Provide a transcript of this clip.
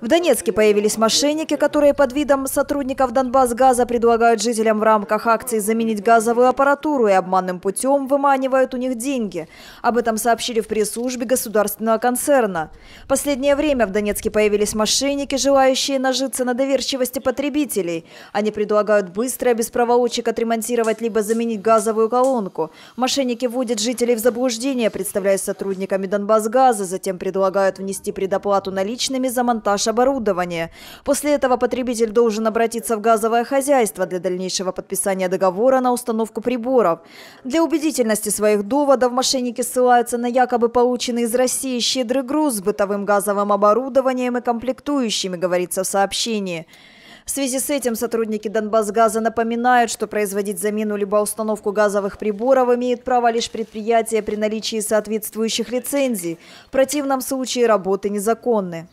В Донецке появились мошенники, которые под видом сотрудников Донбасс-газа предлагают жителям в рамках акции заменить газовую аппаратуру и обманным путем выманивают у них деньги. Об этом сообщили в пресс-службе государственного концерна. Последнее время в Донецке появились мошенники, желающие нажиться на доверчивости потребителей. Они предлагают быстро и без проволочек отремонтировать либо заменить газовую колонку. Мошенники вводят жителей в заблуждение, представляясь сотрудниками Донбасс-газа, затем предлагают внести предоплату наличными за монтаж оборудование. После этого потребитель должен обратиться в газовое хозяйство для дальнейшего подписания договора на установку приборов. Для убедительности своих доводов мошенники ссылаются на якобы полученный из России щедрый груз с бытовым газовым оборудованием и комплектующими, говорится в сообщении. В связи с этим сотрудники Донбассгаза напоминают, что производить замену либо установку газовых приборов имеют право лишь предприятия при наличии соответствующих лицензий. В противном случае работы незаконны.